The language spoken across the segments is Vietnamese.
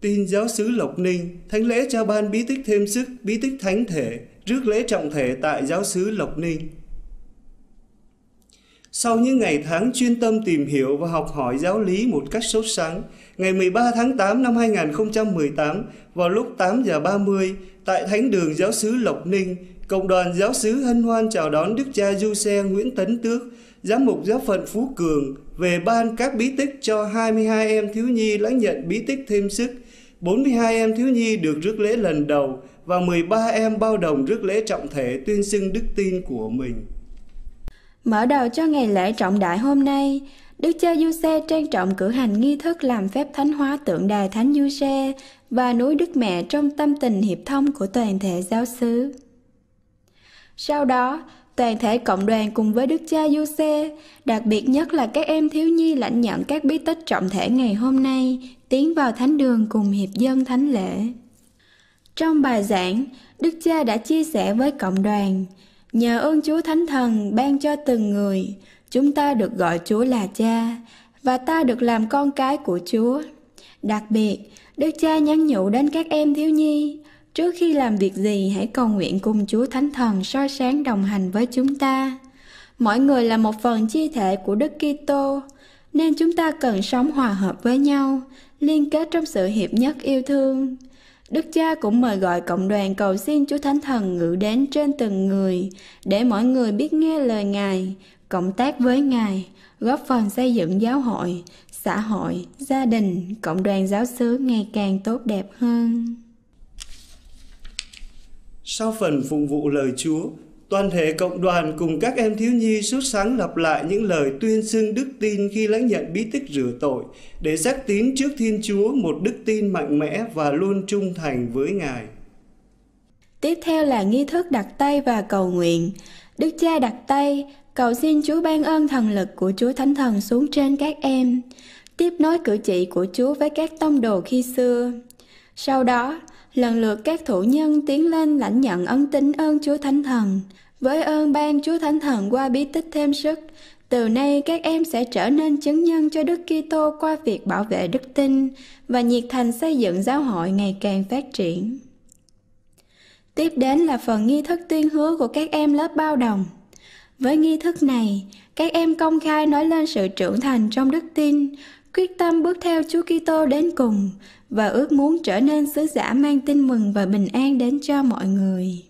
Tin giáo sứ Lộc Ninh, thánh lễ trao ban bí tích thêm sức, bí tích thánh thể, rước lễ trọng thể tại giáo sứ Lộc Ninh. Sau những ngày tháng chuyên tâm tìm hiểu và học hỏi giáo lý một cách sốt sáng, ngày 13 tháng 8 năm 2018 vào lúc 8 giờ 30 tại Thánh đường Giáo sứ Lộc Ninh, Cộng đoàn Giáo sứ hân hoan chào đón Đức cha Du Xe Nguyễn Tấn Tước, Giám mục Giáo phận Phú Cường về ban các bí tích cho 22 em thiếu nhi lãnh nhận bí tích thêm sức – 42 em thiếu nhi được rước lễ lần đầu và 13 em bao đồng rước lễ trọng thể tuyên xưng đức tin của mình. Mở đầu cho ngày lễ trọng đại hôm nay, Đức cha Giuse trang trọng cử hành nghi thức làm phép thánh hóa tượng đài Thánh Giuse và núi Đức Mẹ trong tâm tình hiệp thông của toàn thể giáo xứ. Sau đó, Toàn thể cộng đoàn cùng với đức cha Du Xe, đặc biệt nhất là các em thiếu nhi lãnh nhận các bí tích trọng thể ngày hôm nay, tiến vào thánh đường cùng hiệp dân thánh lễ. Trong bài giảng, Đức Cha đã chia sẻ với cộng đoàn, nhờ ơn Chúa Thánh Thần ban cho từng người, chúng ta được gọi Chúa là Cha, và ta được làm con cái của Chúa. Đặc biệt, Đức Cha nhắn nhủ đến các em thiếu nhi, Trước khi làm việc gì hãy cầu nguyện cùng Chúa Thánh Thần soi sáng đồng hành với chúng ta. Mọi người là một phần chi thể của Đức Kitô, nên chúng ta cần sống hòa hợp với nhau, liên kết trong sự hiệp nhất yêu thương. Đức Cha cũng mời gọi cộng đoàn cầu xin Chúa Thánh Thần ngự đến trên từng người để mọi người biết nghe lời Ngài, cộng tác với Ngài, góp phần xây dựng giáo hội, xã hội, gia đình, cộng đoàn giáo xứ ngày càng tốt đẹp hơn. Sau phần phụng vụ lời Chúa, toàn thể cộng đoàn cùng các em thiếu nhi suốt sáng lặp lại những lời tuyên xưng đức tin khi lãnh nhận bí tích rửa tội để xác tín trước Thiên Chúa một đức tin mạnh mẽ và luôn trung thành với Ngài. Tiếp theo là nghi thức đặt tay và cầu nguyện. Đức cha đặt tay, cầu xin Chúa ban ơn thần lực của Chúa Thánh Thần xuống trên các em, tiếp nối cử chỉ của Chúa với các tông đồ khi xưa. Sau đó, lần lượt các thủ nhân tiến lên lãnh nhận ân tín ơn Chúa Thánh Thần. Với ơn ban Chúa Thánh Thần qua bí tích thêm sức, từ nay các em sẽ trở nên chứng nhân cho Đức Kitô qua việc bảo vệ đức tin và nhiệt thành xây dựng giáo hội ngày càng phát triển. Tiếp đến là phần nghi thức tuyên hứa của các em lớp bao đồng. Với nghi thức này, các em công khai nói lên sự trưởng thành trong đức tin, quyết tâm bước theo Chúa Kitô đến cùng và ước muốn trở nên sứ giả mang tin mừng và bình an đến cho mọi người.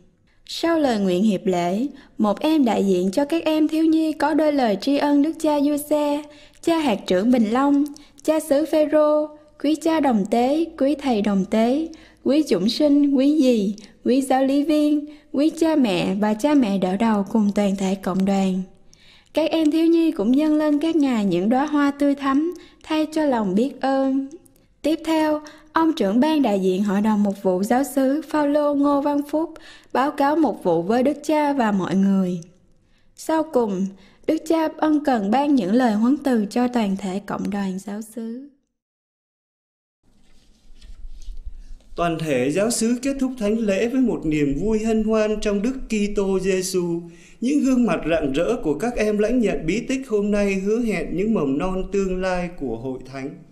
Sau lời nguyện hiệp lễ, một em đại diện cho các em thiếu nhi có đôi lời tri ân Đức cha Giuse, cha hạt trưởng Bình Long, cha xứ Phêrô, quý cha đồng tế, quý thầy đồng tế, quý chủng sinh, quý dì, quý giáo lý viên, quý cha mẹ và cha mẹ đỡ đầu cùng toàn thể cộng đoàn. Các em thiếu nhi cũng dâng lên các ngài những đóa hoa tươi thắm thay cho lòng biết ơn. Tiếp theo, ông trưởng ban đại diện Hội đồng Mục vụ Giáo sứ Phaolô Ngô Văn Phúc báo cáo mục vụ với Đức Cha và mọi người. Sau cùng, Đức Cha ân cần ban những lời huấn từ cho toàn thể cộng đoàn giáo xứ. Toàn thể giáo sứ kết thúc thánh lễ với một niềm vui hân hoan trong Đức Kitô Giêsu. Những gương mặt rạng rỡ của các em lãnh nhận bí tích hôm nay hứa hẹn những mầm non tương lai của hội thánh.